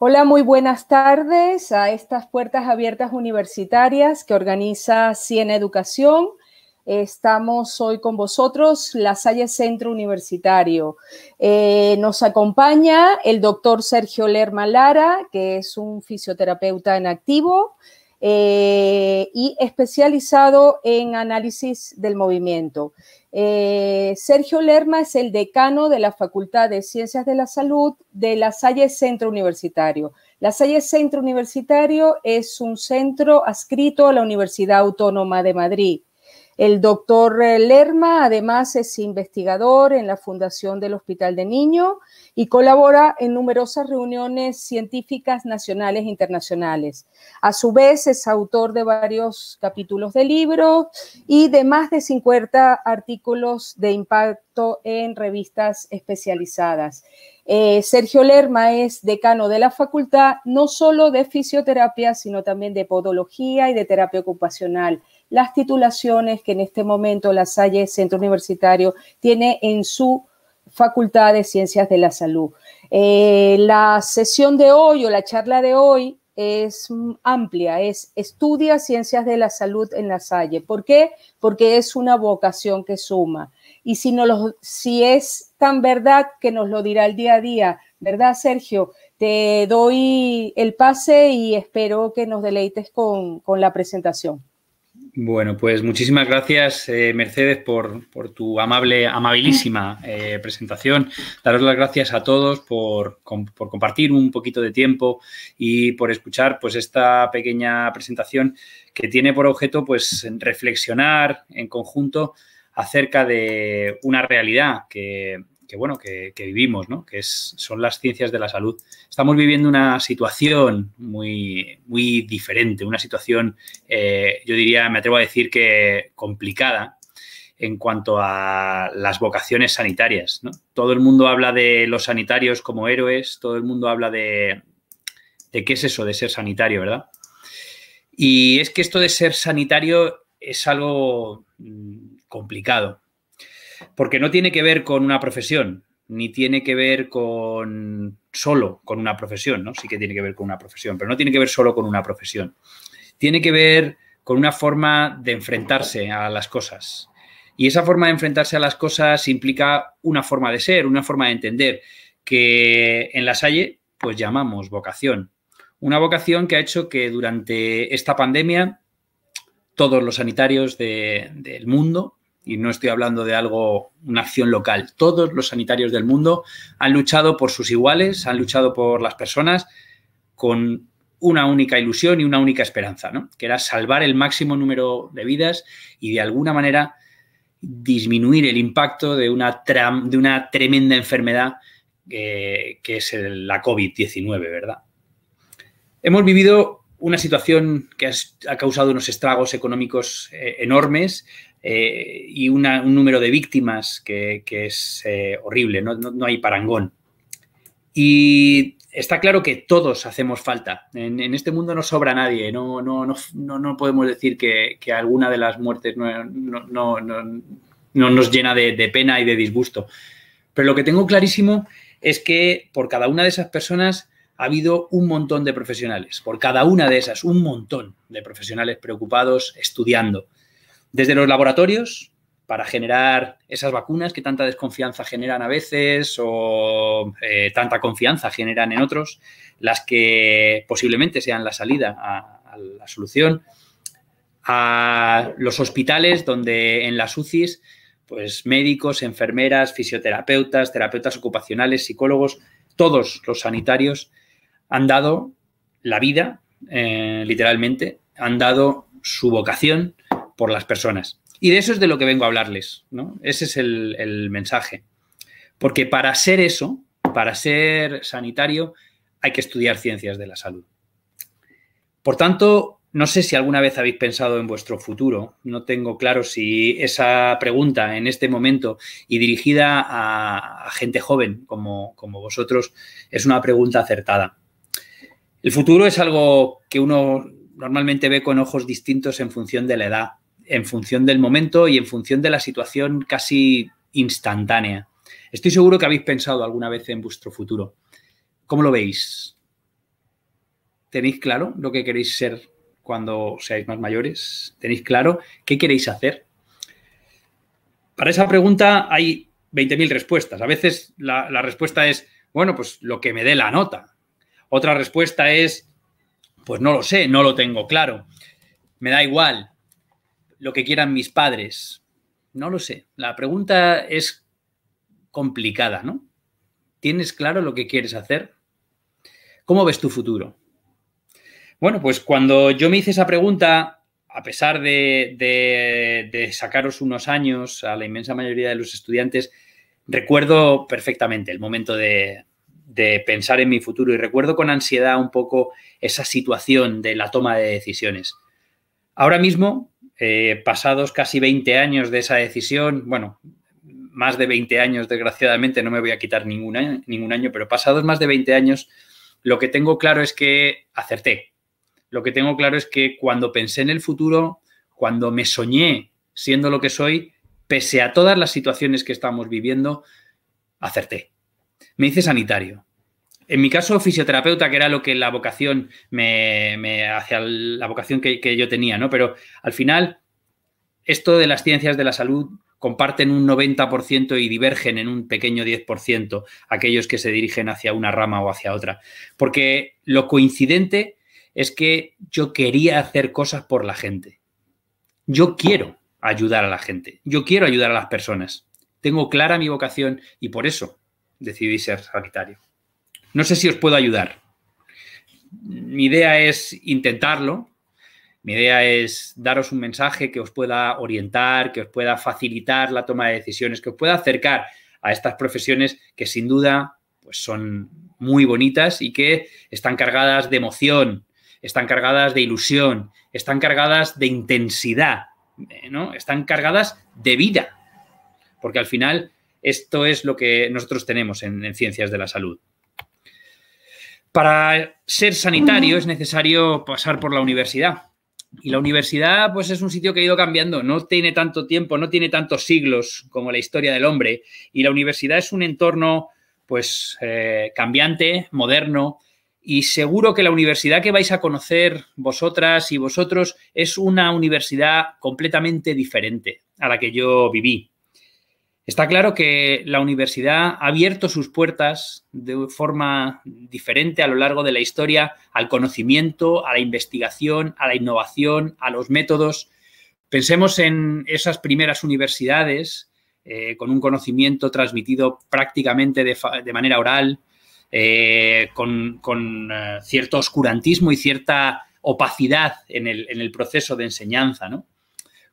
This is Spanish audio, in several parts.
Hola, muy buenas tardes a estas puertas abiertas universitarias que organiza Cien Educación. Estamos hoy con vosotros, La Salle Centro Universitario. Eh, nos acompaña el doctor Sergio Lerma Lara, que es un fisioterapeuta en activo, eh, y especializado en análisis del movimiento. Eh, Sergio Lerma es el decano de la Facultad de Ciencias de la Salud de La Salle Centro Universitario. La Salle Centro Universitario es un centro adscrito a la Universidad Autónoma de Madrid. El doctor eh, Lerma además es investigador en la Fundación del Hospital de Niño y colabora en numerosas reuniones científicas nacionales e internacionales. A su vez es autor de varios capítulos de libros y de más de 50 artículos de impacto en revistas especializadas. Eh, Sergio Lerma es decano de la facultad no solo de fisioterapia, sino también de podología y de terapia ocupacional las titulaciones que en este momento la Salle Centro Universitario tiene en su Facultad de Ciencias de la Salud. Eh, la sesión de hoy o la charla de hoy es amplia, es estudia ciencias de la salud en la Salle. ¿Por qué? Porque es una vocación que suma. Y si, no lo, si es tan verdad que nos lo dirá el día a día, ¿verdad, Sergio? Te doy el pase y espero que nos deleites con, con la presentación. Bueno, pues muchísimas gracias, eh, Mercedes, por, tu amable, amabilísima eh, presentación. Daros las gracias a todos por, por, compartir un poquito de tiempo y por escuchar pues, esta pequeña presentación que tiene por objeto pues, reflexionar en conjunto acerca de una realidad que, que bueno, que, que, vivimos, ¿no? Que es, son las ciencias de la salud. Estamos viviendo una situación muy, muy diferente, una situación, eh, yo diría, me atrevo a decir que complicada en cuanto a las vocaciones sanitarias. Todo el mundo habla de los sanitarios como héroes, todo el mundo habla de, de qué es eso de ser sanitario, ¿verdad? Y es que esto de ser sanitario es algo mm, complicado, porque no tiene que ver con una profesión, ni tiene que ver con solo con una profesión, ¿no? Sí que tiene que ver con una profesión, pero no tiene que ver solo con una profesión. Tiene que ver con una forma de enfrentarse a las cosas. Y esa forma de enfrentarse a las cosas implica una forma de ser, una forma de entender, que en la Salle pues llamamos vocación. Una vocación que ha hecho que durante esta pandemia todos los sanitarios del mundo y no estoy hablando de algo, una acción local. Todos los sanitarios del mundo han luchado por sus iguales, han luchado por las personas con una única ilusión y una única esperanza, ¿no? que era salvar el máximo número de vidas y de alguna manera disminuir el impacto de una, de una tremenda enfermedad eh, que es la COVID-19, ¿verdad? Hemos vivido una situación que ha causado unos estragos económicos eh, enormes eh, y un número de víctimas que, es eh, horrible, no, hay parangón. Y está claro que todos hacemos falta. En, este mundo no sobra nadie, no, podemos decir que, alguna de las muertes no, nos llena de, de pena y de disgusto. Pero lo que tengo clarísimo es que por cada una de esas personas ha habido un montón de profesionales, por cada una de esas, un montón de profesionales preocupados, estudiando, desde los laboratorios, para generar esas vacunas que tanta desconfianza generan a veces o eh, tanta confianza generan en otros, las que posiblemente sean la salida a, la solución, a los hospitales donde en las UCIs pues médicos, enfermeras, fisioterapeutas, terapeutas ocupacionales, psicólogos, todos los sanitarios han dado la vida, eh, literalmente, han dado su vocación por las personas. Y de eso es de lo que vengo a hablarles, ¿no? Ese es el, mensaje. Porque para ser eso, para ser sanitario, hay que estudiar ciencias de la salud. Por tanto, no sé si alguna vez habéis pensado en vuestro futuro. No tengo claro si esa pregunta en este momento y dirigida a, gente joven como, como, vosotros es una pregunta acertada. El futuro es algo que uno normalmente ve con ojos distintos en función de la edad en función del momento y en función de la situación casi instantánea. Estoy seguro que habéis pensado alguna vez en vuestro futuro. ¿Cómo lo veis? ¿Tenéis claro lo que queréis ser cuando seáis más mayores? ¿Tenéis claro qué queréis hacer? Para esa pregunta hay 20.000 respuestas. A veces la, respuesta es, bueno, pues lo que me dé la nota. Otra respuesta es, pues no lo sé, no lo tengo claro. Me da igual, lo que quieran mis padres? No lo sé. La pregunta es complicada, ¿no? ¿Tienes claro lo que quieres hacer? ¿Cómo ves tu futuro? Bueno, pues cuando yo me hice esa pregunta, a pesar de, sacaros unos años a la inmensa mayoría de los estudiantes, recuerdo perfectamente el momento de, de pensar en mi futuro y recuerdo con ansiedad un poco esa situación de la toma de decisiones. Ahora mismo eh, pasados casi 20 años de esa decisión, bueno, más de 20 años, desgraciadamente, no me voy a quitar ningún ningún año, pero pasados más de 20 años, lo que tengo claro es que acerté. Lo que tengo claro es que cuando pensé en el futuro, cuando me soñé siendo lo que soy, pese a todas las situaciones que estamos viviendo, acerté. Me hice sanitario, en mi caso, fisioterapeuta, que era lo que la vocación me, me la vocación que, que, yo tenía, ¿no? Pero al final, esto de las ciencias de la salud comparten un 90% y divergen en un pequeño 10% aquellos que se dirigen hacia una rama o hacia otra. Porque lo coincidente es que yo quería hacer cosas por la gente. Yo quiero ayudar a la gente. Yo quiero ayudar a las personas. Tengo clara mi vocación y por eso decidí ser sanitario. No sé si os puedo ayudar. Mi idea es intentarlo. Mi idea es daros un mensaje que os pueda orientar, que os pueda facilitar la toma de decisiones, que os pueda acercar a estas profesiones que sin duda pues son muy bonitas y que están cargadas de emoción, están cargadas de ilusión, están cargadas de intensidad, ¿no? Están cargadas de vida. Porque al final esto es lo que nosotros tenemos en ciencias de la salud. Para ser sanitario es necesario pasar por la universidad. Y la universidad, pues es un sitio que ha ido cambiando, no tiene tanto tiempo, no tiene tantos siglos como la historia del hombre. Y la universidad es un entorno, pues, eh, cambiante, moderno. Y seguro que la universidad que vais a conocer vosotras y vosotros es una universidad completamente diferente a la que yo viví. Está claro que la universidad ha abierto sus puertas de forma diferente a lo largo de la historia al conocimiento, a la investigación, a la innovación, a los métodos. Pensemos en esas primeras universidades eh, con un conocimiento transmitido prácticamente de, manera oral, eh, con, eh, cierto oscurantismo y cierta opacidad en el, en el proceso de enseñanza, ¿no?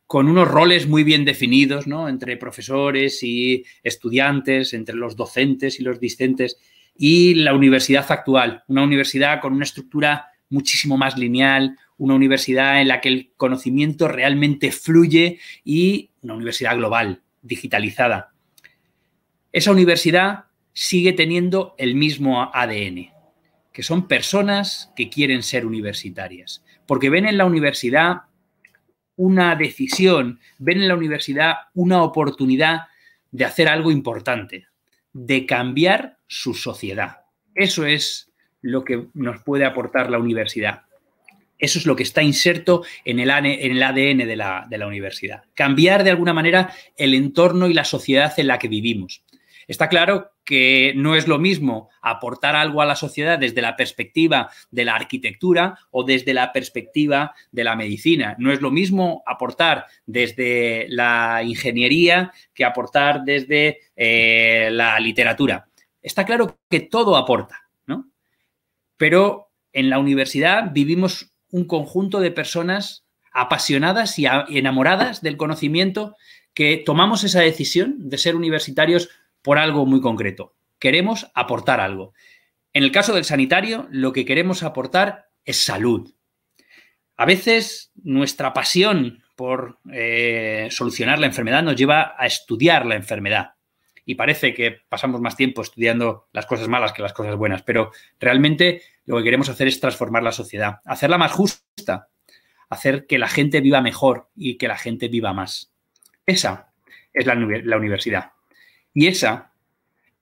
con unos roles muy bien definidos, ¿no? Entre profesores y estudiantes, entre los docentes y los discentes, y la universidad actual, una universidad con una estructura muchísimo más lineal, una universidad en la que el conocimiento realmente fluye y una universidad global, digitalizada. Esa universidad sigue teniendo el mismo ADN, que son personas que quieren ser universitarias, porque ven en la universidad una decisión, ven en la universidad una oportunidad de hacer algo importante, de cambiar su sociedad. Eso es lo que nos puede aportar la universidad. Eso es lo que está inserto en el, ADN de la, universidad. Cambiar de alguna manera el entorno y la sociedad en la que vivimos. Está claro que no es lo mismo aportar algo a la sociedad desde la perspectiva de la arquitectura o desde la perspectiva de la medicina. No es lo mismo aportar desde la ingeniería que aportar desde eh, la literatura. Está claro que todo aporta, ¿no? Pero en la universidad vivimos un conjunto de personas apasionadas y enamoradas del conocimiento que tomamos esa decisión de ser universitarios por algo muy concreto. Queremos aportar algo. En el caso del sanitario, lo que queremos aportar es salud. A veces nuestra pasión por eh, solucionar la enfermedad nos lleva a estudiar la enfermedad. Y parece que pasamos más tiempo estudiando las cosas malas que las cosas buenas, pero realmente lo que queremos hacer es transformar la sociedad, hacerla más justa, hacer que la gente viva mejor y que la gente viva más. Esa es la universidad. Y esa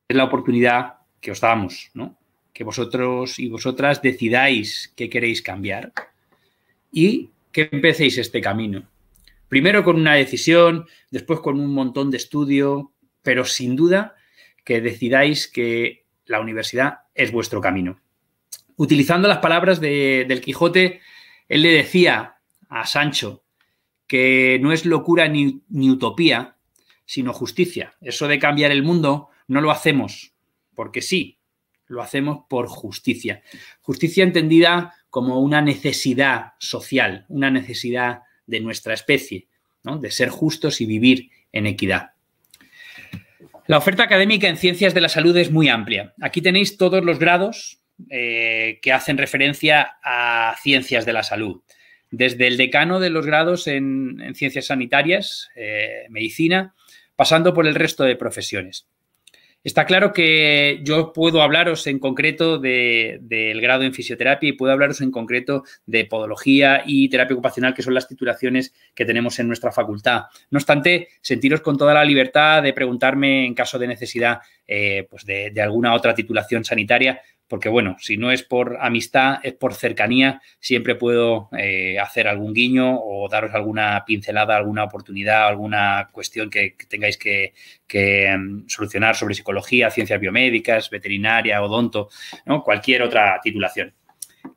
es la oportunidad que os damos, ¿no? que vosotros y vosotras decidáis qué queréis cambiar y que empecéis este camino. Primero con una decisión, después con un montón de estudio, pero sin duda que decidáis que la universidad es vuestro camino. Utilizando las palabras de, del Quijote, él le decía a Sancho que no es locura ni, ni utopía sino justicia. Eso de cambiar el mundo no lo hacemos porque sí, lo hacemos por justicia. Justicia entendida como una necesidad social, una necesidad de nuestra especie, de ser justos y vivir en equidad. La oferta académica en ciencias de la salud es muy amplia. Aquí tenéis todos los grados eh, que hacen referencia a ciencias de la salud. Desde el decano de los grados en, ciencias sanitarias, eh, medicina, pasando por el resto de profesiones. Está claro que yo puedo hablaros en concreto del grado en fisioterapia y puedo hablaros en concreto de podología y terapia ocupacional, que son las titulaciones que tenemos en nuestra facultad. No obstante, sentiros con toda la libertad de preguntarme en caso de necesidad eh, pues de, alguna otra titulación sanitaria, porque bueno, si no es por amistad, es por cercanía, siempre puedo eh, hacer algún guiño o daros alguna pincelada, alguna oportunidad, alguna cuestión que, tengáis que, em, solucionar sobre psicología, ciencias biomédicas, veterinaria, odonto, cualquier otra titulación.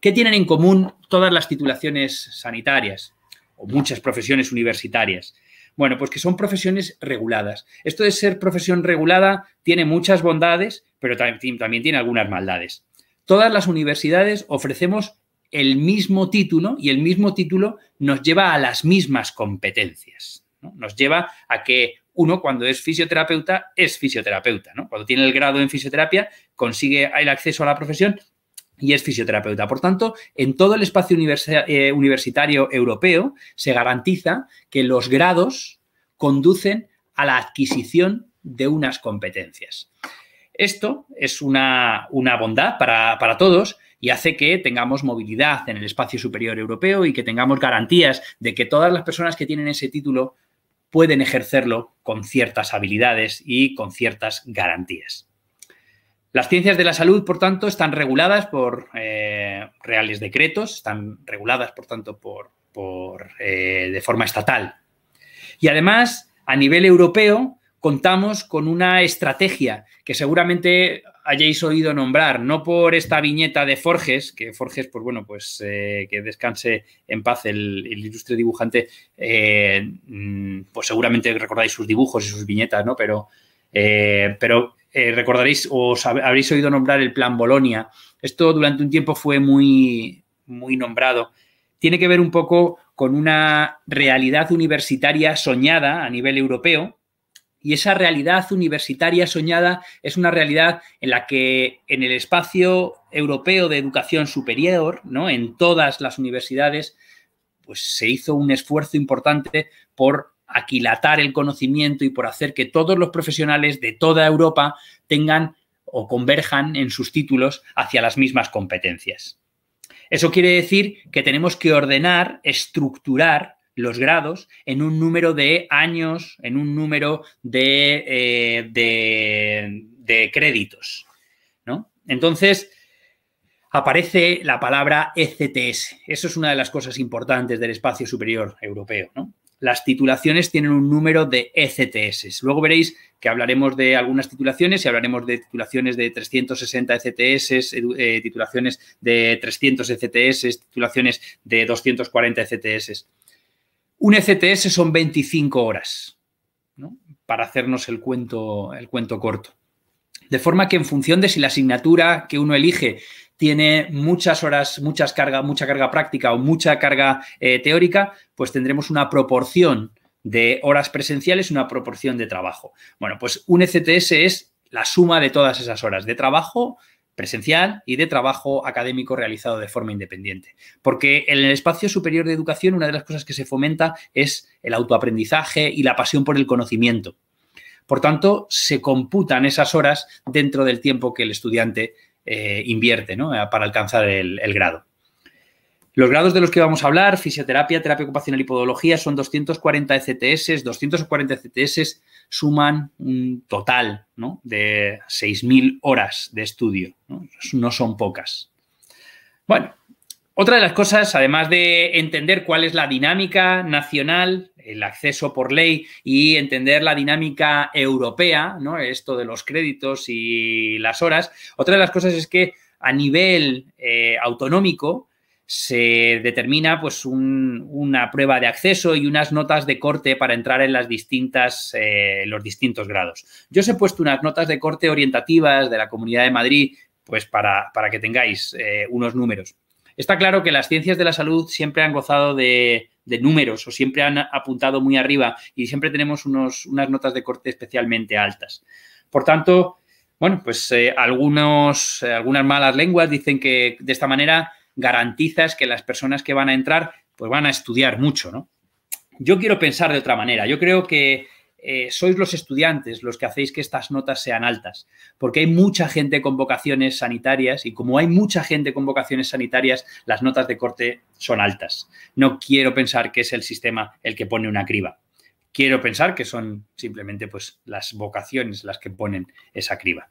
¿Qué tienen en común todas las titulaciones sanitarias o muchas profesiones universitarias? Bueno, pues que son profesiones reguladas. Esto de ser profesión regulada tiene muchas bondades, pero también, tiene algunas maldades. Todas las universidades ofrecemos el mismo título y el mismo título nos lleva a las mismas competencias. Nos lleva a que uno cuando es fisioterapeuta es fisioterapeuta. Cuando tiene el grado en fisioterapia consigue el acceso a la profesión y es fisioterapeuta. Por tanto, en todo el espacio eh, universitario europeo se garantiza que los grados conducen a la adquisición de unas competencias. Esto es una, bondad para todos, y hace que tengamos movilidad en el espacio superior europeo y que tengamos garantías de que todas las personas que tienen ese título pueden ejercerlo con ciertas habilidades y con ciertas garantías. Las ciencias de la salud, por tanto, están reguladas por eh, reales decretos, están reguladas, por tanto, por, eh, de forma estatal. Y además, a nivel europeo, contamos con una estrategia que seguramente hayáis oído nombrar, no por esta viñeta de Forges, que Forges, pues bueno, pues eh, que descanse en paz el, ilustre dibujante, mm, pues seguramente recordáis sus dibujos y sus viñetas, ¿no? Pero, pero eh, recordaréis o habréis oído nombrar el Plan Bolonia. Esto durante un tiempo fue muy, muy nombrado. Tiene que ver un poco con una realidad universitaria soñada a nivel europeo, y esa realidad universitaria soñada es una realidad en la que en el espacio europeo de educación superior, ¿no? en todas las universidades, pues se hizo un esfuerzo importante por aquilatar el conocimiento y por hacer que todos los profesionales de toda Europa tengan o converjan en sus títulos hacia las mismas competencias. Eso quiere decir que tenemos que ordenar, estructurar los grados en un número de años, en un número de, eh, créditos. ¿no? Entonces, aparece la palabra ECTS. Eso es una de las cosas importantes del espacio superior europeo. ¿no? las titulaciones tienen un número de ECTS. Luego veréis que hablaremos de algunas titulaciones y hablaremos de titulaciones de 360 ECTS, eh, titulaciones de 300 ECTS, titulaciones de 240 ECTS. Un ECTS son 25 horas, para hacernos el cuento, el cuento corto. De forma que en función de si la asignatura que uno elige tiene muchas horas, muchas carga, mucha carga práctica o mucha carga eh, teórica, pues tendremos una proporción de horas presenciales y una proporción de trabajo. Bueno, pues un ECTS es la suma de todas esas horas de trabajo presencial y de trabajo académico realizado de forma independiente. Porque en el espacio superior de educación una de las cosas que se fomenta es el autoaprendizaje y la pasión por el conocimiento. Por tanto, se computan esas horas dentro del tiempo que el estudiante eh, invierte eh, para alcanzar el, grado. Los grados de los que vamos a hablar, fisioterapia, terapia ocupacional y podología, son 240 ECTS. 240 ECTS suman un total de 6.000 horas de estudio. ¿no? no son pocas. Bueno, otra de las cosas, además de entender cuál es la dinámica nacional el acceso por ley y entender la dinámica europea, ¿no? Esto de los créditos y las horas. Otra de las cosas es que a nivel eh, autonómico se determina pues una prueba de acceso y unas notas de corte para entrar en las distintas, eh, los distintos grados. Yo os he puesto unas notas de corte orientativas de la Comunidad de Madrid pues para, que tengáis eh, unos números. Está claro que las ciencias de la salud siempre han gozado de, de números o siempre han apuntado muy arriba y siempre tenemos unas notas de corte especialmente altas. Por tanto, bueno, pues eh, algunos, eh, algunas malas lenguas dicen que de esta manera garantizas que las personas que van a entrar pues van a estudiar mucho, ¿no? Yo quiero pensar de otra manera. Yo creo que eh, sois los estudiantes los que hacéis que estas notas sean altas, porque hay mucha gente con vocaciones sanitarias y como hay mucha gente con vocaciones sanitarias, las notas de corte son altas. No quiero pensar que es el sistema el que pone una criba. Quiero pensar que son simplemente pues, las vocaciones las que ponen esa criba.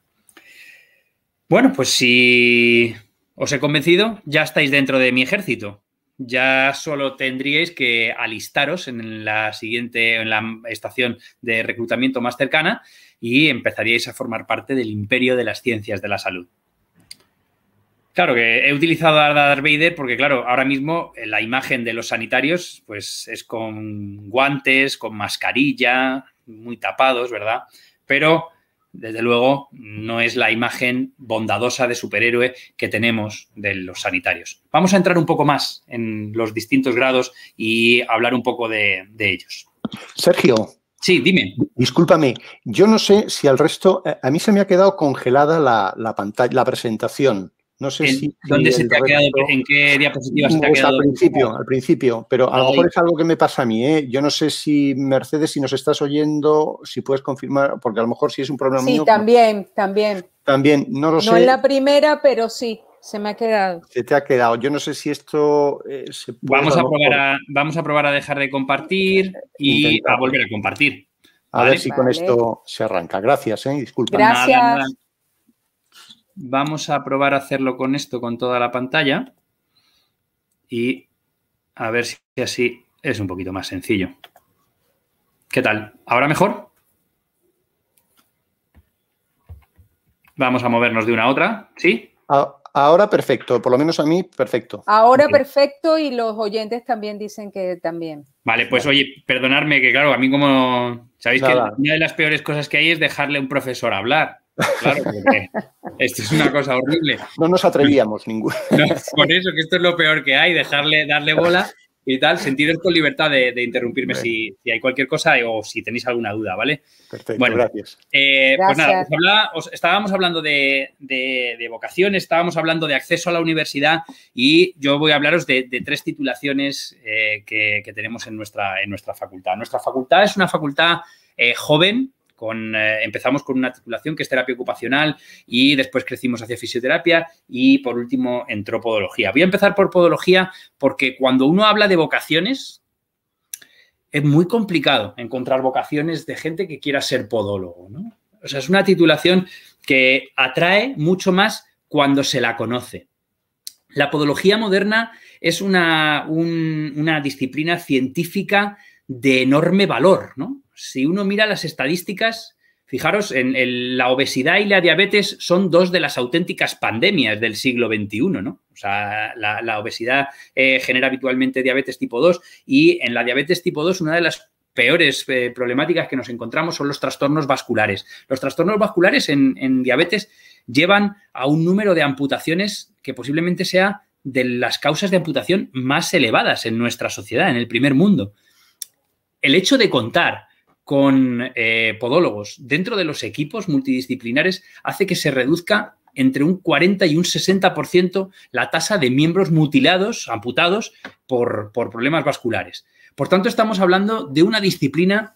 Bueno, pues si os he convencido, ya estáis dentro de mi ejército ya solo tendríais que alistaros en la siguiente, en la estación de reclutamiento más cercana y empezaríais a formar parte del imperio de las ciencias de la salud. Claro que he utilizado a Darth Vader porque, claro, ahora mismo eh, la imagen de los sanitarios pues es con guantes, con mascarilla, muy tapados, ¿verdad? Pero desde luego, no es la imagen bondadosa de superhéroe que tenemos de los sanitarios. Vamos a entrar un poco más en los distintos grados y hablar un poco de, ellos. Sergio. Sí, dime. Discúlpame, yo no sé si al resto, eh, a mí se me ha quedado congelada la presentación. No sé si. ¿Dónde se te ha quedado? ¿En qué diapositiva se te ha pues quedado? Al principio, al principio, pero a lo mejor es algo que me pasa a mí. ¿eh? Yo no sé si, Mercedes, si nos estás oyendo, si puedes confirmar, porque a lo mejor sí es un problema mío. Sí, pues también, también. También, no lo sé. No es la primera, pero sí. Se me ha quedado. Se te ha quedado. Yo no sé si esto eh, se vamos a, probar a, dejar de compartir y a volver a compartir. A ver si con esto se arranca. Gracias, eh, disculpa. Gracias. Vamos a probar a hacerlo con esto, con toda la pantalla. Y a ver si así es un poquito más sencillo. ¿Qué tal? ¿Ahora mejor? Vamos a movernos de una a otra, ¿sí? Ahora perfecto, por lo menos a mí perfecto. Ahora perfecto y los oyentes también dicen que también. Vale, pues oye, perdonadme que claro, a mí como... Sabéis que una de las peores cosas que hay es dejarle a un profesor hablar. Claro, porque esto es una cosa horrible. No nos atrevíamos ninguno. por eso que esto es lo peor que hay, dejarle, darle bola y tal, sentiros con libertad de, interrumpirme si, hay cualquier cosa o si tenéis alguna duda, ¿vale? Perfecto, bueno, gracias. Eh, pues nada, estábamos hablando de, vocación, estábamos hablando de acceso a la universidad y yo voy a hablaros de, tres titulaciones eh, que, tenemos en nuestra, en nuestra facultad. Nuestra facultad es una facultad eh, joven, eh, empezamos con una titulación que es terapia ocupacional y después crecimos hacia fisioterapia y por último entró podología. Voy a empezar por podología porque cuando uno habla de vocaciones, es muy complicado encontrar vocaciones de gente que quiera ser podólogo. ¿no? O sea, es una titulación que atrae mucho más cuando se la conoce. La podología moderna es una, una disciplina científica de enorme valor, ¿no? si uno mira las estadísticas, fijaros, en la obesidad y la diabetes son dos de las auténticas pandemias del siglo XXI, ¿no? O sea, la, obesidad eh, genera habitualmente diabetes tipo 2 y en la diabetes tipo 2 una de las peores eh, problemáticas que nos encontramos son los trastornos vasculares. Los trastornos vasculares en diabetes llevan a un número de amputaciones que posiblemente sea de las causas de amputación más elevadas en nuestra sociedad, en el primer mundo. El hecho de contar con eh, podólogos dentro de los equipos multidisciplinares hace que se reduzca entre un 40 y un 60% la tasa de miembros mutilados, amputados por, problemas vasculares. Por tanto, estamos hablando de una disciplina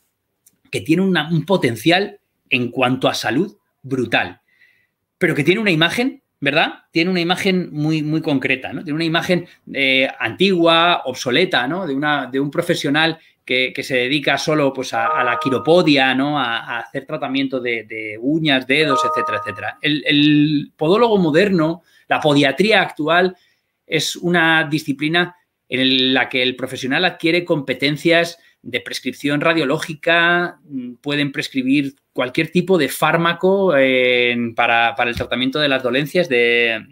que tiene un potencial en cuanto a salud brutal, pero que tiene una imagen, ¿verdad? Tiene una imagen muy, muy concreta, ¿no? Tiene una imagen eh, antigua, obsoleta, ¿no? De, una, de un profesional que, se dedica solo pues, a, la quiropodia, ¿no? a, hacer tratamiento de, uñas, dedos, etcétera, etcétera. El, podólogo moderno, la podiatría actual, es una disciplina en la que el profesional adquiere competencias de prescripción radiológica, mm, pueden prescribir cualquier tipo de fármaco para, el tratamiento de las dolencias del,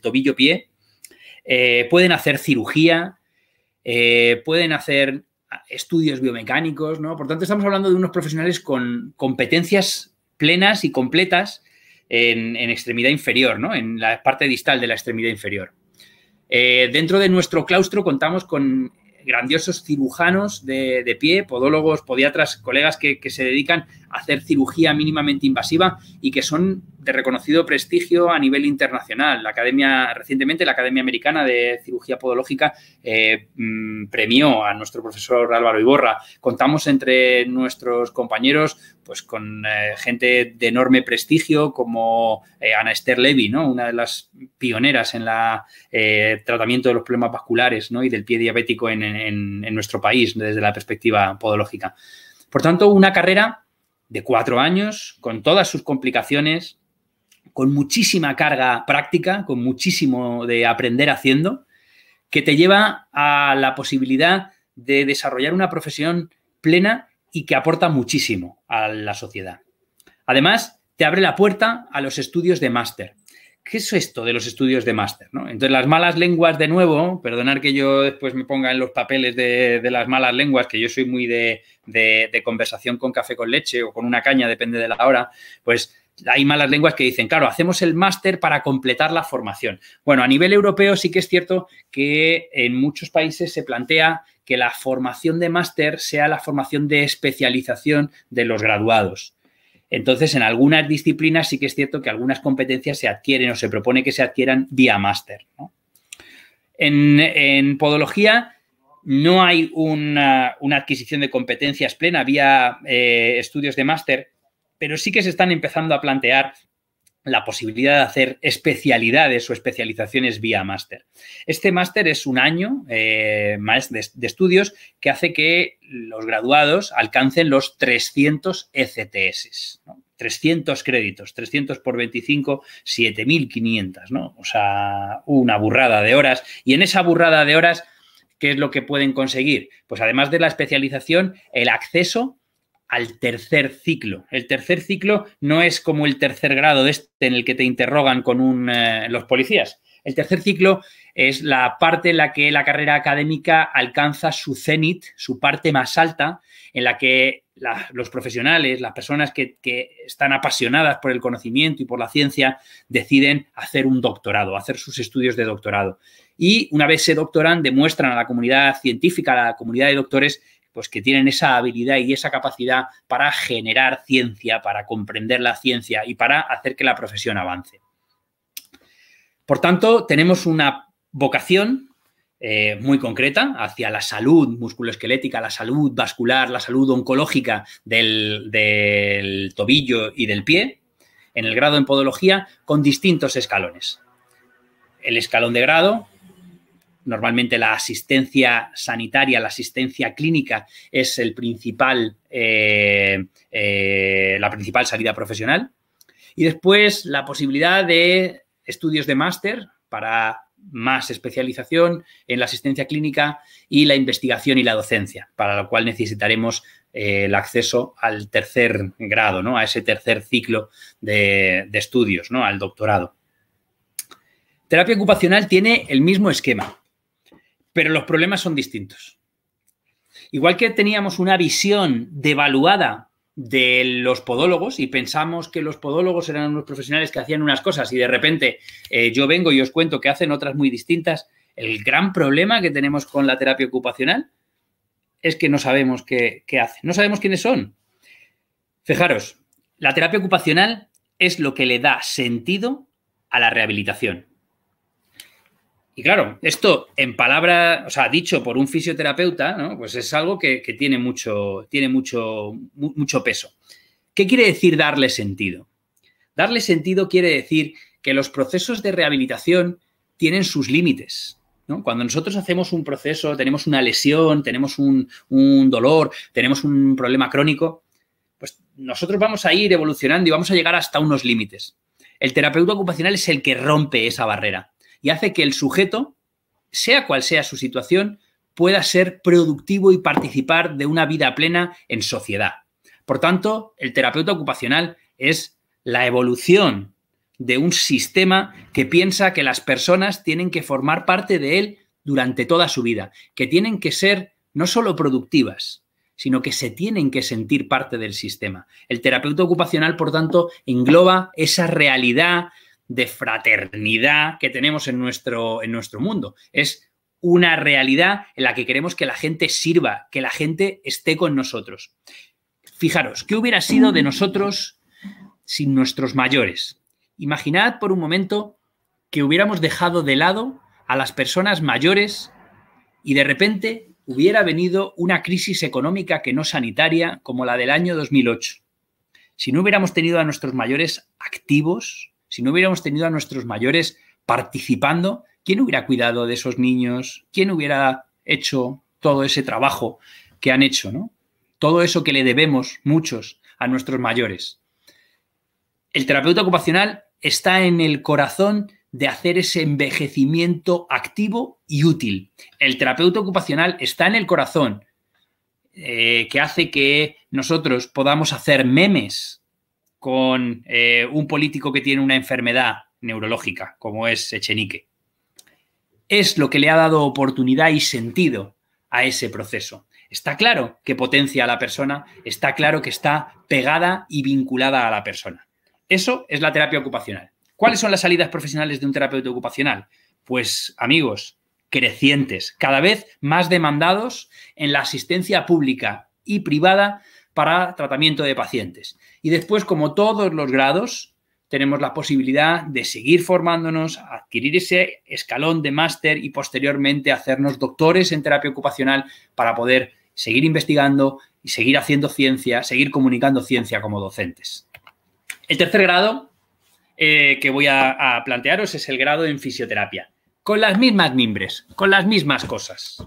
tobillo-pie, eh, pueden hacer cirugía, eh, pueden hacer estudios biomecánicos, ¿no? Por tanto, estamos hablando de unos profesionales con competencias plenas y completas en, extremidad inferior, ¿no? En la parte distal de la extremidad inferior. Eh, dentro de nuestro claustro contamos con grandiosos cirujanos de, pie, podólogos, podiatras, colegas que se dedican hacer cirugía mínimamente invasiva y que son de reconocido prestigio a nivel internacional. La Academia, recientemente, la Academia Americana de Cirugía Podológica eh, mm, premió a nuestro profesor Álvaro Iborra. Contamos entre nuestros compañeros pues con eh, gente de enorme prestigio como eh, Ana Esther Levy, ¿no? una de las pioneras en el tratamiento de los problemas vasculares y del pie diabético en nuestro país desde la perspectiva podológica. Por tanto, una carrera de cuatro años, con todas sus complicaciones, con muchísima carga práctica, con muchísimo de aprender haciendo, que te lleva a la posibilidad de desarrollar una profesión plena y que aporta muchísimo a la sociedad. Además, te abre la puerta a los estudios de máster. ¿Qué es esto de los estudios de máster? ¿no? Entonces, las malas lenguas, de nuevo, perdonar que yo después me ponga en los papeles de, de las malas lenguas, que yo soy muy de, de, conversación con café con leche o con una caña, depende de la hora, pues hay malas lenguas que dicen, claro, hacemos el máster para completar la formación. Bueno, a nivel europeo sí que es cierto que en muchos países se plantea que la formación de máster sea la formación de especialización de los graduados. Entonces, en algunas disciplinas sí que es cierto que algunas competencias se adquieren o se propone que se adquieran vía máster. En, en podología no hay una, adquisición de competencias plena vía eh, estudios de máster, pero sí que se están empezando a plantear la posibilidad de hacer especialidades o especializaciones vía máster. Este máster es un año eh, más de, estudios que hace que los graduados alcancen los 300 ECTS, 300 créditos, 300 por 25, 7.500, ¿no? O sea, una burrada de horas. Y en esa burrada de horas ¿Qué es lo que pueden conseguir? Pues además de la especialización, el acceso al tercer ciclo. El tercer ciclo no es como el tercer grado este en el que te interrogan con un, eh, los policías. El tercer ciclo es la parte en la que la carrera académica alcanza su cenit, su parte más alta, en la que los profesionales, las personas que, que, están apasionadas por el conocimiento y por la ciencia, deciden hacer un doctorado, hacer sus estudios de doctorado y una vez se doctoran demuestran a la comunidad científica, a la comunidad de doctores, pues que tienen esa habilidad y esa capacidad para generar ciencia, para comprender la ciencia y para hacer que la profesión avance. Por tanto, tenemos una vocación eh, muy concreta hacia la salud musculoesquelética, la salud vascular, la salud oncológica del, del tobillo y del pie, en el grado en podología, con distintos escalones. El escalón de grado, Normalmente la asistencia sanitaria, la asistencia clínica es el principal, eh, eh, la principal salida profesional. Y después la posibilidad de estudios de máster para más especialización en la asistencia clínica y la investigación y la docencia, para lo cual necesitaremos eh, el acceso al tercer grado, ¿no? a ese tercer ciclo de, de estudios, ¿no? al doctorado. Terapia ocupacional tiene el mismo esquema. Pero los problemas son distintos. Igual que teníamos una visión devaluada de los podólogos y pensamos que los podólogos eran unos profesionales que hacían unas cosas y de repente eh, yo vengo y os cuento que hacen otras muy distintas, el gran problema que tenemos con la terapia ocupacional es que no sabemos qué, qué hacen, no sabemos quiénes son. Fijaros, la terapia ocupacional es lo que le da sentido a la rehabilitación. Y claro, esto en palabras, o sea, dicho por un fisioterapeuta, pues es algo que, tiene, mucho, tiene mucho, mucho peso. ¿Qué quiere decir darle sentido? Darle sentido quiere decir que los procesos de rehabilitación tienen sus límites. Cuando nosotros hacemos un proceso, tenemos una lesión, tenemos un, dolor, tenemos un problema crónico, pues nosotros vamos a ir evolucionando y vamos a llegar hasta unos límites. El terapeuta ocupacional es el que rompe esa barrera y hace que el sujeto, sea cual sea su situación, pueda ser productivo y participar de una vida plena en sociedad. Por tanto, el terapeuta ocupacional es la evolución de un sistema que piensa que las personas tienen que formar parte de él durante toda su vida, que tienen que ser no solo productivas, sino que se tienen que sentir parte del sistema. El terapeuta ocupacional, por tanto, engloba esa realidad de fraternidad que tenemos en nuestro, en nuestro mundo. Es una realidad en la que queremos que la gente sirva, que la gente esté con nosotros. Fijaros, ¿qué hubiera sido de nosotros sin nuestros mayores? Imaginad por un momento que hubiéramos dejado de lado a las personas mayores y de repente hubiera venido una crisis económica que no sanitaria como la del año 2008. Si no hubiéramos tenido a nuestros mayores activos, si no hubiéramos tenido a nuestros mayores participando, ¿quién hubiera cuidado de esos niños? ¿Quién hubiera hecho todo ese trabajo que han hecho? ¿no? Todo eso que le debemos muchos a nuestros mayores. El terapeuta ocupacional está en el corazón de hacer ese envejecimiento activo y útil. El terapeuta ocupacional está en el corazón, eh, que hace que nosotros podamos hacer memes con eh, un político que tiene una enfermedad neurológica, como es Echenique. Es lo que le ha dado oportunidad y sentido a ese proceso. Está claro que potencia a la persona, está claro que está pegada y vinculada a la persona. Eso es la terapia ocupacional. ¿Cuáles son las salidas profesionales de un terapeuta ocupacional? Pues, amigos, crecientes, cada vez más demandados en la asistencia pública y privada para tratamiento de pacientes. Y después, como todos los grados, tenemos la posibilidad de seguir formándonos, adquirir ese escalón de máster y posteriormente hacernos doctores en terapia ocupacional para poder seguir investigando y seguir haciendo ciencia, seguir comunicando ciencia como docentes. El tercer grado eh, que voy a, plantearos es el grado en fisioterapia, con las mismas mimbres, con las mismas cosas.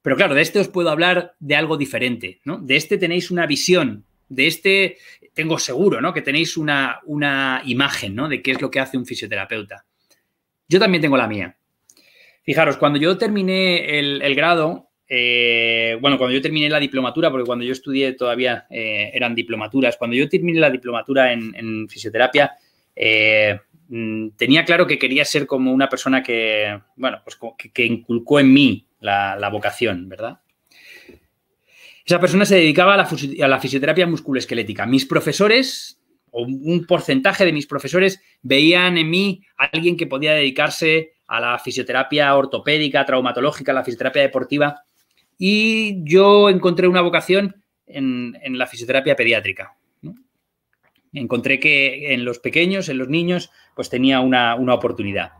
Pero claro, de este os puedo hablar de algo diferente, ¿no? De este tenéis una visión de este tengo seguro, ¿no? Que tenéis una, una imagen, ¿no? De qué es lo que hace un fisioterapeuta. Yo también tengo la mía. Fijaros, cuando yo terminé el, grado, eh, bueno, cuando yo terminé la diplomatura, porque cuando yo estudié todavía eh, eran diplomaturas, cuando yo terminé la diplomatura en, fisioterapia, eh, mm, tenía claro que quería ser como una persona que, bueno, pues que, inculcó en mí la vocación, ¿verdad? Esa persona se dedicaba a la, fisioterapia musculoesquelética. Mis profesores, o un porcentaje de mis profesores, veían en mí a alguien que podía dedicarse a la fisioterapia ortopédica, traumatológica, a la fisioterapia deportiva. Y yo encontré una vocación en, la fisioterapia pediátrica. Encontré que en los pequeños, en los niños, pues tenía una, oportunidad.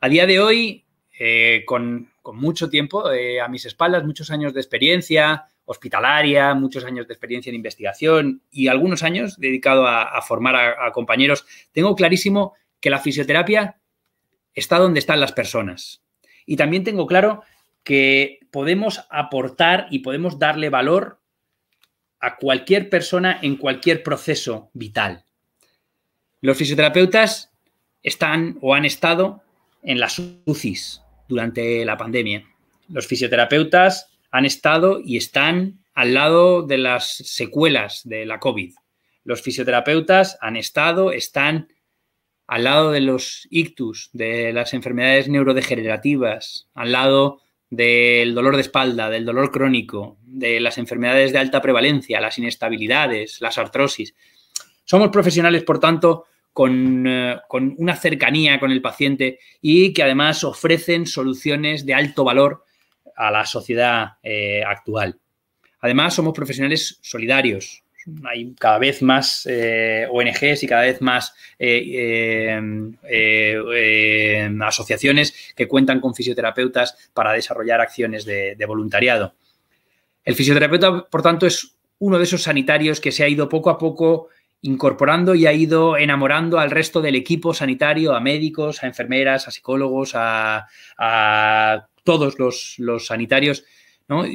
A día de hoy, eh, con, mucho tiempo eh, a mis espaldas, muchos años de experiencia, hospitalaria, muchos años de experiencia en investigación y algunos años dedicado a, formar a, compañeros, tengo clarísimo que la fisioterapia está donde están las personas. Y también tengo claro que podemos aportar y podemos darle valor a cualquier persona en cualquier proceso vital. Los fisioterapeutas están o han estado en las UCIs durante la pandemia. Los fisioterapeutas han estado y están al lado de las secuelas de la COVID. Los fisioterapeutas han estado, están al lado de los ictus, de las enfermedades neurodegenerativas, al lado del dolor de espalda, del dolor crónico, de las enfermedades de alta prevalencia, las inestabilidades, las artrosis. Somos profesionales, por tanto, con, eh, con una cercanía con el paciente y que además ofrecen soluciones de alto valor a la sociedad eh, actual. Además, somos profesionales solidarios. Hay cada vez más eh, ONGs y cada vez más eh, asociaciones que cuentan con fisioterapeutas para desarrollar acciones de, voluntariado. El fisioterapeuta, por tanto, es uno de esos sanitarios que se ha ido poco a poco incorporando y ha ido enamorando al resto del equipo sanitario, a médicos, a enfermeras, a psicólogos, a todos los, sanitarios,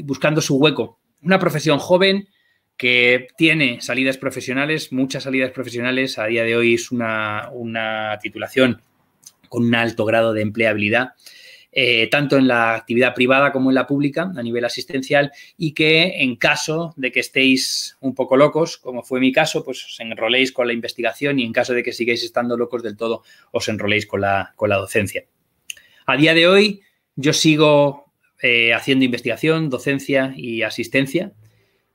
buscando su hueco. Una profesión joven que tiene salidas profesionales, muchas salidas profesionales, a día de hoy es una, titulación con un alto grado de empleabilidad. Eh, tanto en la actividad privada como en la pública a nivel asistencial y que en caso de que estéis un poco locos, como fue mi caso, pues os enroléis con la investigación y en caso de que sigáis estando locos del todo, os enroléis con con la docencia. A día de hoy, yo sigo eh, haciendo investigación, docencia y asistencia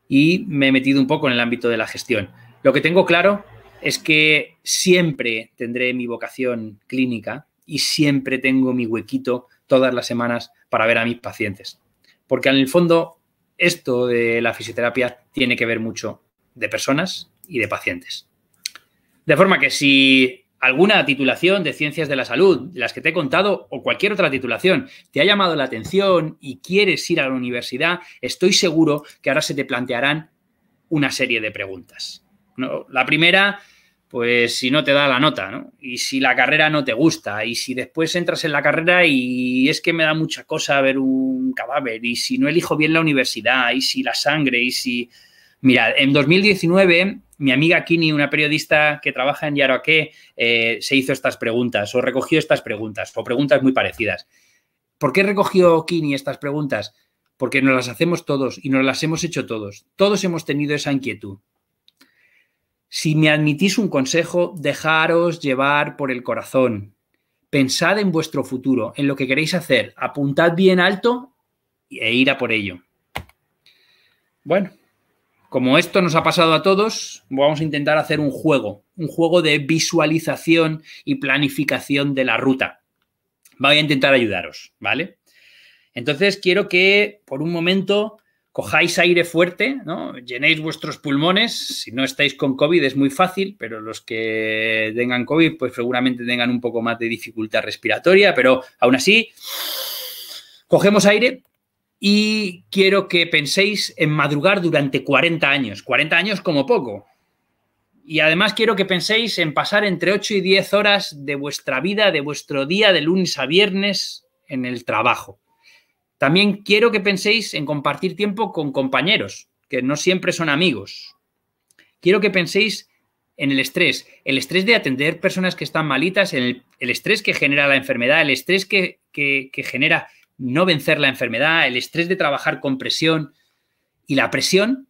y me he metido un poco en el ámbito de la gestión. Lo que tengo claro es que siempre tendré mi vocación clínica y siempre tengo mi huequito todas las semanas para ver a mis pacientes. Porque en el fondo esto de la fisioterapia tiene que ver mucho de personas y de pacientes. De forma que si alguna titulación de ciencias de la salud, las que te he contado, o cualquier otra titulación, te ha llamado la atención y quieres ir a la universidad, estoy seguro que ahora se te plantearán una serie de preguntas. La primera, pues si no te da la nota, ¿no? Y si la carrera no te gusta, y si después entras en la carrera y es que me da mucha cosa ver un cadáver, y si no elijo bien la universidad, y si la sangre, y si... Mirad, en 2019 mi amiga Kini, una periodista que trabaja en Yaroaqué, eh, se hizo estas preguntas o recogió estas preguntas o preguntas muy parecidas. ¿Por qué recogió Kini estas preguntas? Porque nos las hacemos todos y nos las hemos hecho todos. Todos hemos tenido esa inquietud. Si me admitís un consejo, dejaros llevar por el corazón. Pensad en vuestro futuro, en lo que queréis hacer. Apuntad bien alto e ir a por ello. Bueno como esto nos ha pasado a todos, vamos a intentar hacer un juego, un juego de visualización y planificación de la ruta. Voy a intentar ayudaros, ¿vale? Entonces quiero que por un momento cojáis aire fuerte, ¿no? llenéis vuestros pulmones. Si no estáis con COVID es muy fácil, pero los que tengan COVID pues seguramente tengan un poco más de dificultad respiratoria, pero aún así, cogemos aire y quiero que penséis en madrugar durante 40 años, 40 años como poco. Y además quiero que penséis en pasar entre 8 y 10 horas de vuestra vida, de vuestro día de lunes a viernes en el trabajo. También quiero que penséis en compartir tiempo con compañeros, que no siempre son amigos. Quiero que penséis en el estrés, el estrés de atender personas que están malitas, el, estrés que genera la enfermedad, el estrés que, que genera no vencer la enfermedad, el estrés de trabajar con presión y la presión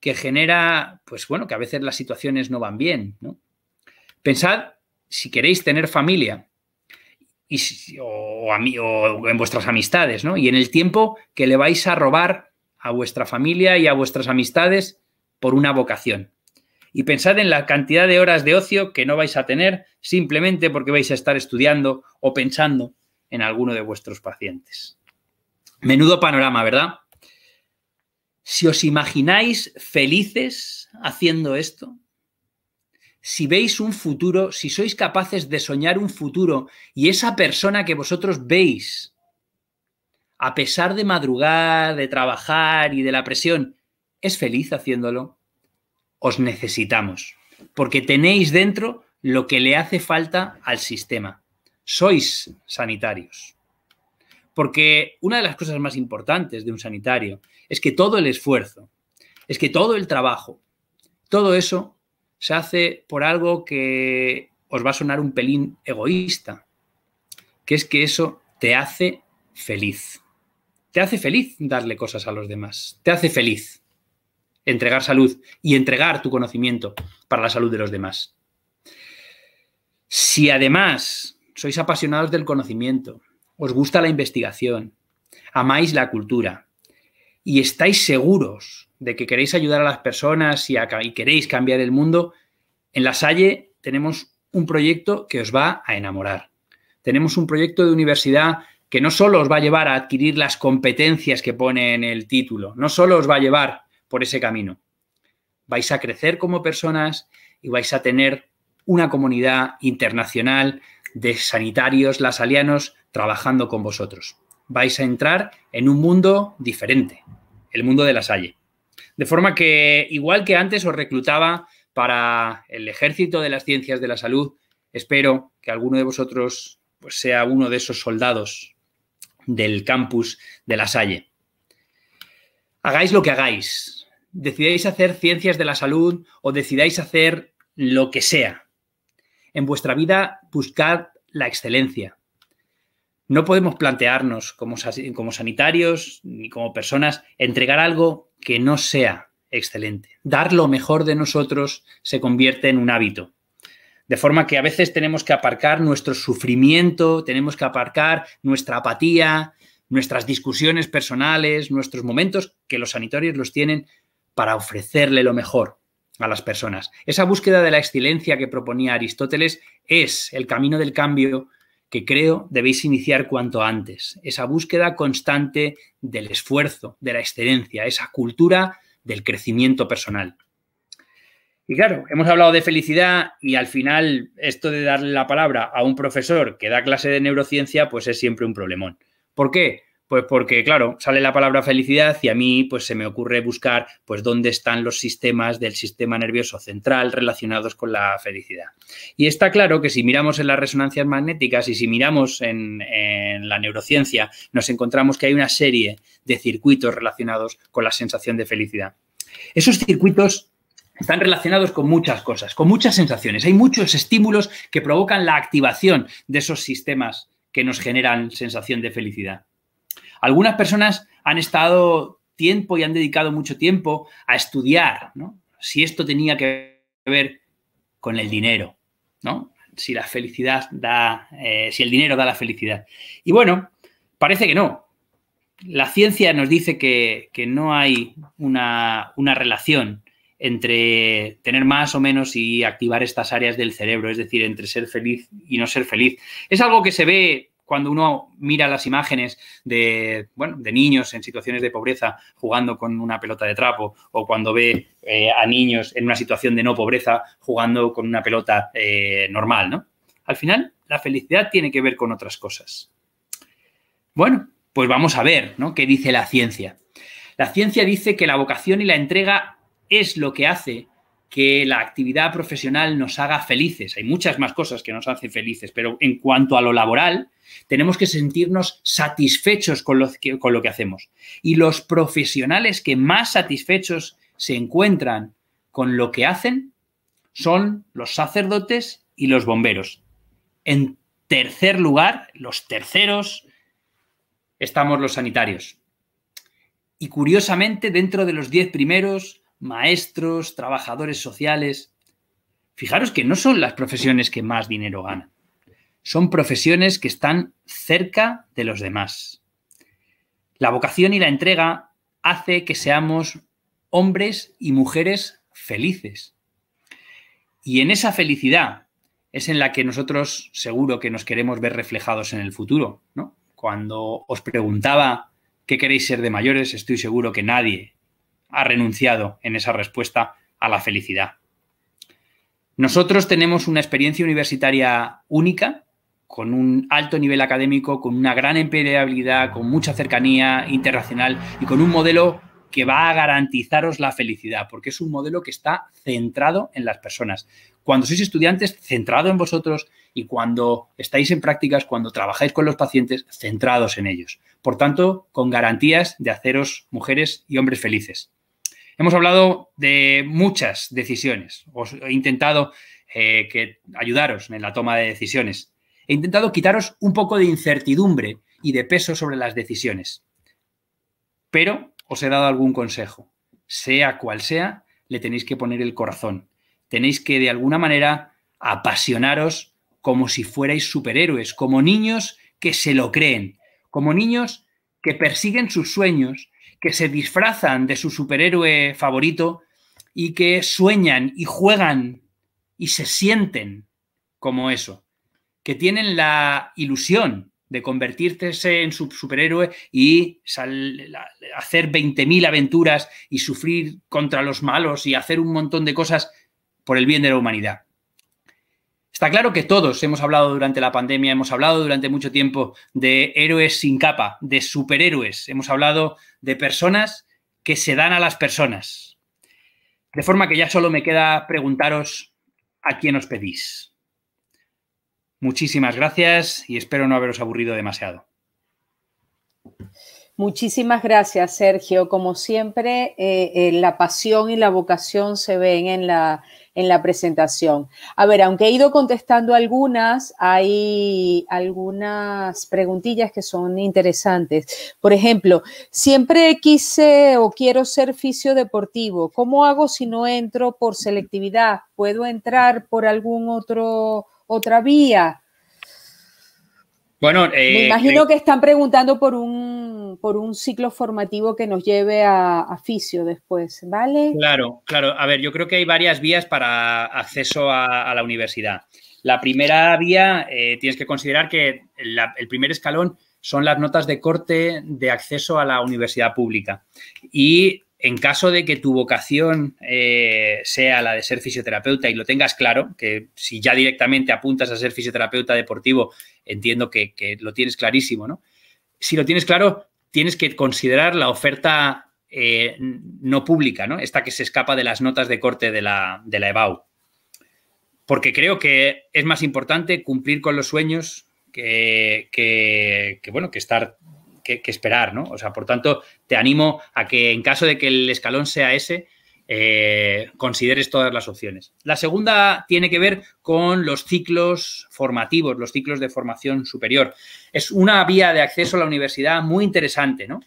que genera, pues bueno, que a veces las situaciones no van bien. Pensad, si queréis tener familia y, o, o, en vuestras amistades, ¿no? y en el tiempo que le vais a robar a vuestra familia y a vuestras amistades por una vocación. Y pensad en la cantidad de horas de ocio que no vais a tener simplemente porque vais a estar estudiando o pensando en alguno de vuestros pacientes. Menudo panorama, ¿verdad? Si os imagináis felices haciendo esto, si veis un futuro, si sois capaces de soñar un futuro y esa persona que vosotros veis, a pesar de madrugar, de trabajar y de la presión, es feliz haciéndolo, os necesitamos, porque tenéis dentro lo que le hace falta al sistema sois sanitarios. Porque una de las cosas más importantes de un sanitario es que todo el esfuerzo, es que todo el trabajo, todo eso se hace por algo que os va a sonar un pelín egoísta, que es que eso te hace feliz. Te hace feliz darle cosas a los demás, te hace feliz entregar salud y entregar tu conocimiento para la salud de los demás. Si además sois apasionados del conocimiento, os gusta la investigación, amáis la cultura y estáis seguros de que queréis ayudar a las personas y, queréis cambiar el mundo, en La Salle tenemos un proyecto que os va a enamorar. Tenemos un proyecto de universidad que no solo os va a llevar a adquirir las competencias que pone en el título, no solo os va a llevar por ese camino. Vais a crecer como personas y vais a tener una comunidad internacional de sanitarios lasalianos trabajando con vosotros. Vais a entrar en un mundo diferente, el mundo de la Salle. De forma que, igual que antes os reclutaba para el ejército de las ciencias de la salud, espero que alguno de vosotros pues, sea uno de esos soldados del campus de la Salle. Hagáis lo que hagáis, decidáis hacer ciencias de la salud o decidáis hacer lo que sea. En vuestra vida buscad la excelencia. No podemos plantearnos como, sanitarios ni como personas entregar algo que no sea excelente. Dar lo mejor de nosotros se convierte en un hábito. De forma que a veces tenemos que aparcar nuestro sufrimiento, tenemos que aparcar nuestra apatía, nuestras discusiones personales, nuestros momentos que los sanitarios los tienen para ofrecerle lo mejor, a las personas. Esa búsqueda de la excelencia que proponía Aristóteles es el camino del cambio que creo debéis iniciar cuanto antes. Esa búsqueda constante del esfuerzo, de la excelencia, esa cultura del crecimiento personal. Y claro, hemos hablado de felicidad y al final esto de darle la palabra a un profesor que da clase de neurociencia pues es siempre un problemón. ¿Por qué? Pues porque, claro, sale la palabra felicidad y a mí pues se me ocurre buscar pues dónde están los sistemas del sistema nervioso central relacionados con la felicidad. Y está claro que si miramos en las resonancias magnéticas y si miramos en, en la neurociencia, nos encontramos que hay una serie de circuitos relacionados con la sensación de felicidad. Esos circuitos están relacionados con muchas cosas, con muchas sensaciones. Hay muchos estímulos que provocan la activación de esos sistemas que nos generan sensación de felicidad. Algunas personas han estado tiempo y han dedicado mucho tiempo a estudiar, Si esto tenía que ver con el dinero, ¿no? Si la felicidad da, eh, si el dinero da la felicidad. Y bueno, parece que no. La ciencia nos dice que, no hay una, una relación entre tener más o menos y activar estas áreas del cerebro, es decir, entre ser feliz y no ser feliz. Es algo que se ve cuando uno mira las imágenes de, niños en situaciones de pobreza jugando con una pelota de trapo o cuando ve eh, a niños en una situación de no pobreza jugando con una pelota eh, normal, ¿no? Al final, la felicidad tiene que ver con otras cosas. Bueno, pues vamos a ver, ¿no? ¿Qué dice la ciencia? La ciencia dice que la vocación y la entrega es lo que hace que la actividad profesional nos haga felices. Hay muchas más cosas que nos hacen felices, pero en cuanto a lo laboral, tenemos que sentirnos satisfechos con lo que, hacemos. Y los profesionales que más satisfechos se encuentran con lo que hacen son los sacerdotes y los bomberos. En tercer lugar, los terceros, estamos los sanitarios. Y curiosamente, dentro de los diez primeros, maestros, trabajadores sociales. Fijaros que no son las profesiones que más dinero ganan, son profesiones que están cerca de los demás. La vocación y la entrega hace que seamos hombres y mujeres felices. Y en esa felicidad es en la que nosotros seguro que nos queremos ver reflejados en el futuro. Cuando os preguntaba qué queréis ser de mayores, estoy seguro que nadie ha renunciado en esa respuesta a la felicidad. Nosotros tenemos una experiencia universitaria única, con un alto nivel académico, con una gran empleabilidad, con mucha cercanía internacional y con un modelo que va a garantizaros la felicidad, porque es un modelo que está centrado en las personas. Cuando sois estudiantes, centrado en vosotros y cuando estáis en prácticas, cuando trabajáis con los pacientes, centrados en ellos. Por tanto, con garantías de haceros mujeres y hombres felices. Hemos hablado de muchas decisiones. Os he intentado eh, que ayudaros en la toma de decisiones. He intentado quitaros un poco de incertidumbre y de peso sobre las decisiones. Pero os he dado algún consejo. Sea cual sea, le tenéis que poner el corazón. Tenéis que de alguna manera apasionaros como si fuerais superhéroes, como niños que se lo creen, como niños que persiguen sus sueños que se disfrazan de su superhéroe favorito y que sueñan y juegan y se sienten como eso, que tienen la ilusión de convertirse en su superhéroe y hacer 20.000 aventuras y sufrir contra los malos y hacer un montón de cosas por el bien de la humanidad. Está claro que todos hemos hablado durante la pandemia, hemos hablado durante mucho tiempo de héroes sin capa, de superhéroes, hemos hablado de personas que se dan a las personas. De forma que ya solo me queda preguntaros a quién os pedís. Muchísimas gracias y espero no haberos aburrido demasiado. Muchísimas gracias, Sergio. Como siempre, eh, eh, la pasión y la vocación se ven en la, en la presentación. A ver, aunque he ido contestando algunas, hay algunas preguntillas que son interesantes. Por ejemplo, siempre quise o quiero ser fisio deportivo. ¿Cómo hago si no entro por selectividad? ¿Puedo entrar por algún otro otra vía? me eh, imagino eh, que están preguntando por un, por un ciclo formativo que nos lleve a, Fisio después, ¿vale? Claro, claro. A ver, yo creo que hay varias vías para acceso a, la universidad. La primera vía, eh, tienes que considerar que el primer escalón son las notas de corte de acceso a la universidad pública. Y en caso de que tu vocación sea la de ser fisioterapeuta y lo tengas claro, que si ya directamente apuntas a ser fisioterapeuta deportivo entiendo que, lo tienes clarísimo, ¿no? Si lo tienes claro, tienes que considerar la oferta eh, no pública, ¿no? Esta que se escapa de las notas de corte de la, de EBAU. Porque creo que es más importante cumplir con los sueños que, que, bueno, que estar, que, que, esperar, ¿no? O sea, por tanto, te animo a que en caso de que el escalón sea ese, eh, consideres todas las opciones. La segunda tiene que ver con los ciclos formativos, los ciclos de formación superior. Es una vía de acceso a la universidad muy interesante, ¿no?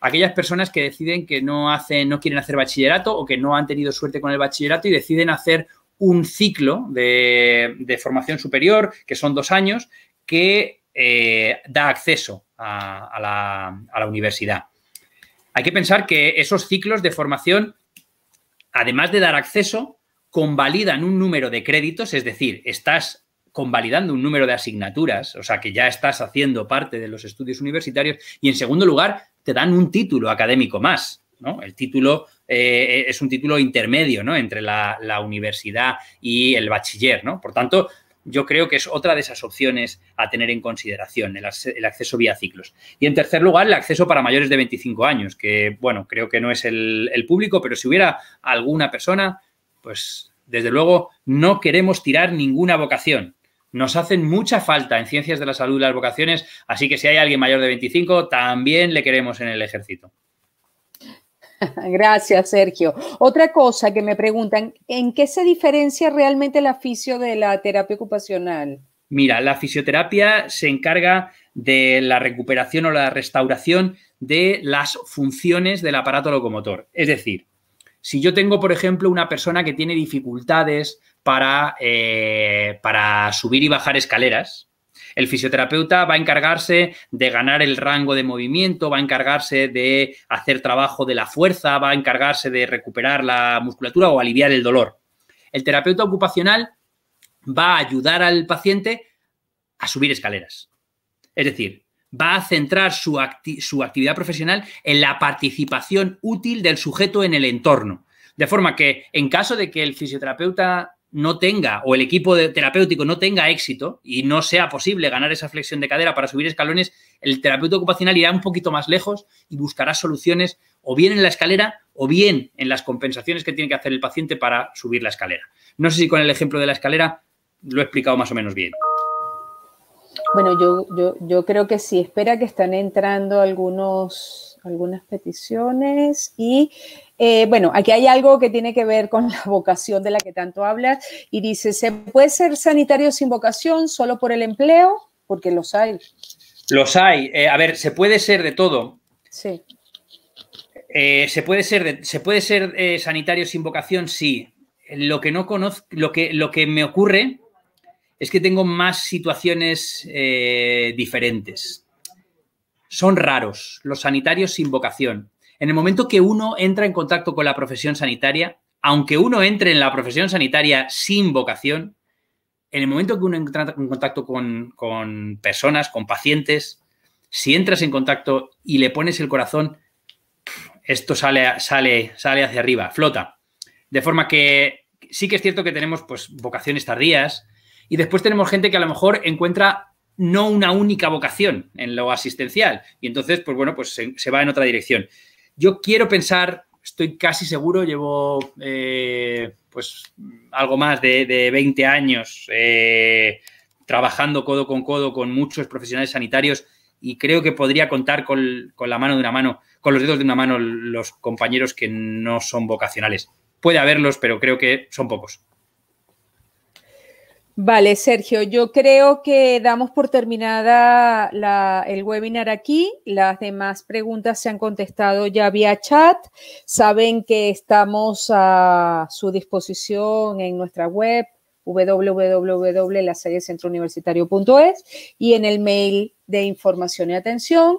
Aquellas personas que deciden que no hacen, no quieren hacer bachillerato o que no han tenido suerte con el bachillerato y deciden hacer un ciclo de, formación superior, que son dos años, que eh, da acceso a la universidad. Hay que pensar que esos ciclos de formación además de dar acceso, convalidan un número de créditos, es decir, estás convalidando un número de asignaturas, o sea que ya estás haciendo parte de los estudios universitarios, y en segundo lugar, te dan un título académico más, ¿no? El título eh, es un título intermedio, Entre la, la, universidad y el bachiller, ¿no? Por tanto, yo creo que es otra de esas opciones a tener en consideración, el, acceso vía ciclos. Y en tercer lugar, el acceso para mayores de 25 años, que bueno, creo que no es el, el público, pero si hubiera alguna persona, pues desde luego no queremos tirar ninguna vocación. Nos hacen mucha falta en ciencias de la salud las vocaciones, así que si hay alguien mayor de 25, también le queremos en el ejército. Gracias, Sergio. Otra cosa que me preguntan, ¿en qué se diferencia realmente la fisio de la terapia ocupacional? Mira, la fisioterapia se encarga de la recuperación o la restauración de las funciones del aparato locomotor. Es decir, si yo tengo, por ejemplo, una persona que tiene dificultades para, eh, para subir y bajar escaleras, el fisioterapeuta va a encargarse de ganar el rango de movimiento, va a encargarse de hacer trabajo de la fuerza, va a encargarse de recuperar la musculatura o aliviar el dolor. El terapeuta ocupacional va a ayudar al paciente a subir escaleras. Es decir, va a centrar su, su, actividad profesional en la participación útil del sujeto en el entorno. De forma que en caso de que el fisioterapeuta no tenga o el equipo terapéutico no tenga éxito y no sea posible ganar esa flexión de cadera para subir escalones, el terapeuta ocupacional irá un poquito más lejos y buscará soluciones o bien en la escalera o bien en las compensaciones que tiene que hacer el paciente para subir la escalera. No sé si con el ejemplo de la escalera lo he explicado más o menos bien. Bueno, yo, yo, yo creo que sí. Espera que están entrando algunos algunas peticiones y eh, bueno, aquí hay algo que tiene que ver con la vocación de la que tanto hablas y dice, ¿se puede ser sanitario sin vocación solo por el empleo? Porque los hay. Los hay. Eh, a ver, se puede ser de todo. Sí. Eh, ¿se, puede ser ¿Se puede ser sanitario sin vocación? Sí. Lo que no conozco, lo que, lo que me ocurre es que tengo más situaciones diferentes son raros, los sanitarios sin vocación. En el momento que uno entra en contacto con la profesión sanitaria, aunque uno entre en la profesión sanitaria sin vocación, en el momento que uno entra en contacto con, personas, con pacientes, si entras en contacto y le pones el corazón, esto sale, sale, sale hacia arriba, flota. De forma que sí que es cierto que tenemos pues, vocaciones tardías y después tenemos gente que a lo mejor encuentra no una única vocación en lo asistencial. Y entonces, pues bueno, pues se, va en otra dirección. Yo quiero pensar, estoy casi seguro, llevo eh, pues algo más de, de 20 años eh, trabajando codo con codo con muchos profesionales sanitarios y creo que podría contar con, con, la mano de una mano, con los dedos de una mano los compañeros que no son vocacionales. Puede haberlos, pero creo que son pocos. Vale, Sergio, yo creo que damos por terminada la, el webinar aquí. Las demás preguntas se han contestado ya vía chat. Saben que estamos a su disposición en nuestra web www.lasallecentrouniversitario.es y en el mail de información y atención,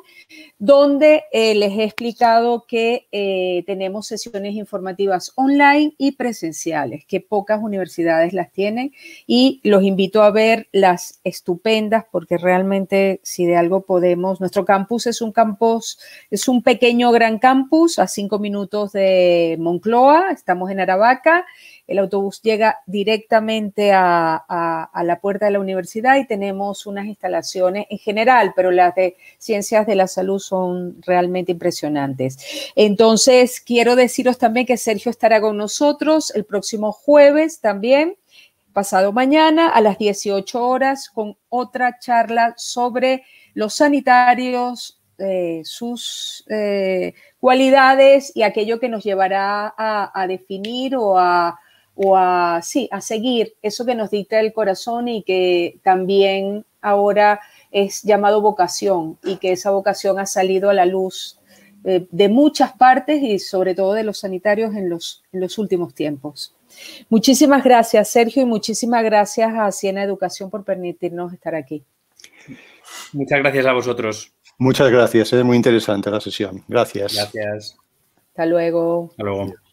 donde eh, les he explicado que eh, tenemos sesiones informativas online y presenciales, que pocas universidades las tienen y los invito a ver las estupendas porque realmente si de algo podemos, nuestro campus es un campus, es un pequeño gran campus a cinco minutos de Moncloa, estamos en Aravaca el autobús llega directamente a, la puerta de la universidad y tenemos unas instalaciones en general, pero las de ciencias de la salud son realmente impresionantes. Entonces, quiero deciros también que Sergio estará con nosotros el próximo jueves también pasado mañana a las 18 horas con otra charla sobre los sanitarios, eh, sus eh, cualidades y aquello que nos llevará a definir o a, o a, a seguir eso que nos dicta el corazón y que también ahora es llamado vocación y que esa vocación ha salido a la luz eh, de muchas partes y sobre todo de los sanitarios en los, los últimos tiempos. Muchísimas gracias, Sergio, y muchísimas gracias a Siena Educación por permitirnos estar aquí. Muchas gracias a vosotros. Muchas gracias, es eh, muy interesante la sesión. Gracias. Gracias. Hasta luego. Hasta luego.